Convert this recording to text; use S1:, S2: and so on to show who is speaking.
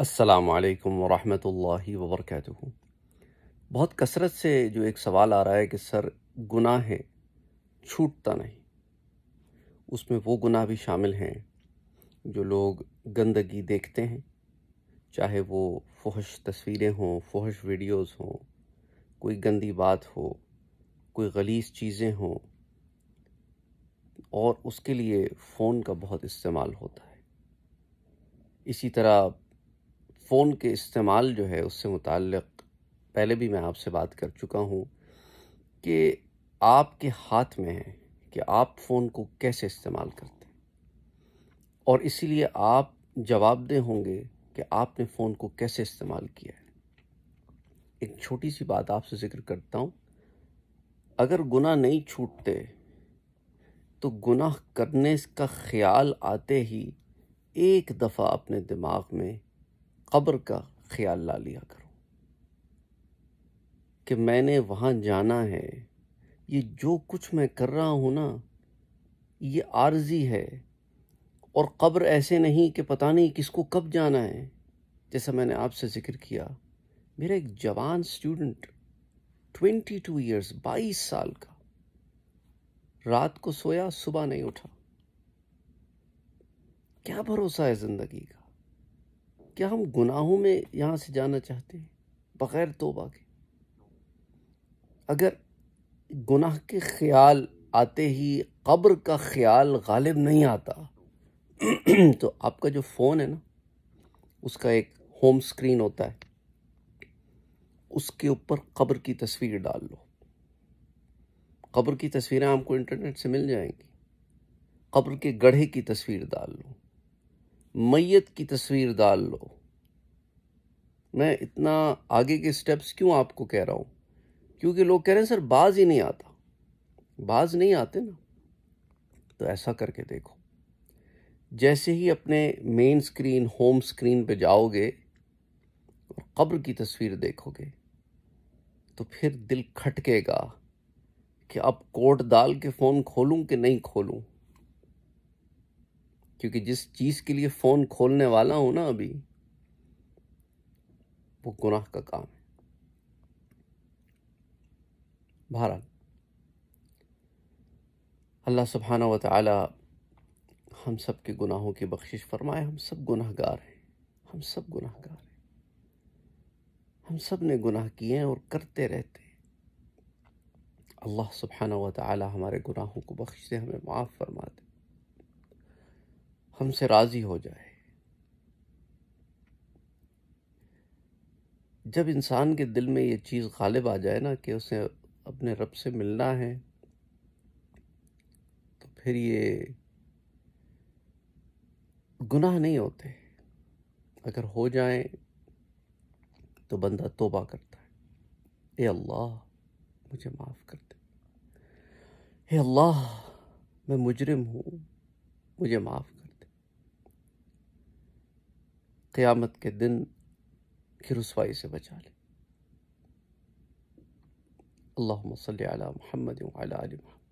S1: असलकम वरहि वबरक बहुत कसरत से जो एक सवाल आ रहा है कि सर गुनाह है छूटता नहीं उसमें वो गुनाह भी शामिल हैं जो लोग गंदगी देखते हैं चाहे वो फोहश तस्वीरें हों फोहश वीडियोस हों कोई गंदी बात हो कोई गलीस चीज़ें हों और उसके लिए फ़ोन का बहुत इस्तेमाल होता है इसी तरह फ़ोन के इस्तेमाल जो है उससे मुतक़ पहले भी मैं आपसे बात कर चुका हूँ कि आपके हाथ में है कि आप फ़ोन को कैसे इस्तेमाल करते हैं और इसीलिए आप जवाबदेह होंगे कि आपने फ़ोन को कैसे इस्तेमाल किया है एक छोटी सी बात आपसे ज़िक्र करता हूँ अगर गुनाह नहीं छूटते तो गुनाह करने का ख्याल आते ही एक दफ़ा अपने दिमाग में कब्र का ख्याल ला लिया करो कि मैंने वहाँ जाना है ये जो कुछ मैं कर रहा हूँ ना ये आर्जी है और कब्र ऐसे नहीं कि पता नहीं किसको कब जाना है जैसा मैंने आपसे जिक्र किया मेरा एक जवान स्टूडेंट ट्वेंटी टू ईयर्स बाईस साल का रात को सोया सुबह नहीं उठा क्या भरोसा है जिंदगी का क्या हम गुनाहों में यहाँ से जाना चाहते हैं बग़ैर तोबा के अगर गुनाह के ख्याल आते ही कब्र का ख्याल गालिब नहीं आता तो आपका जो फ़ोन है ना उसका एक होम स्क्रीन होता है उसके ऊपर कब्र की तस्वीर डाल लो कब्र की तस्वीरें आपको इंटरनेट से मिल जाएंगी कब्र के गढ़े की तस्वीर डाल लो मैयत की तस्वीर डाल लो मैं इतना आगे के स्टेप्स क्यों आपको कह रहा हूँ क्योंकि लोग कह रहे हैं सर बाज ही नहीं आता बाज नहीं आते ना तो ऐसा करके देखो जैसे ही अपने मेन स्क्रीन होम स्क्रीन पे जाओगे और कब्र की तस्वीर देखोगे तो फिर दिल खटकेगा कि अब कोट डाल के फ़ोन खोलूं कि नहीं खोलूं क्योंकि जिस चीज़ के लिए फ़ोन खोलने वाला हूँ ना अभी वो गुनाह का काम है भारत अल्लाह सुबहाना व हम सब के गुनाहों की बख्शिश फरमाए हम सब गुनाहगार हैं हम सब गुनाहगार हैं हम सब ने गुनाह किए हैं और करते रहते हैं अल्लाह सुबहाना वाली हमारे गुनाहों को बख्श दे हमें माफ़ फरमा दे हमसे राजी हो जाए जब इंसान के दिल में ये चीज़ गालिब आ जाए ना कि उसे अपने रब से मिलना है तो फिर ये गुनाह नहीं होते अगर हो जाए तो बंदा तोबा करता है ए अल्लाह मुझे माफ़ कर दे हे अल्लाह मैं मुजरिम हूँ मुझे माफ़ قیامت کے دن کی رسوائی سے بچا لے اللهم صل على محمد وعلى آل محمد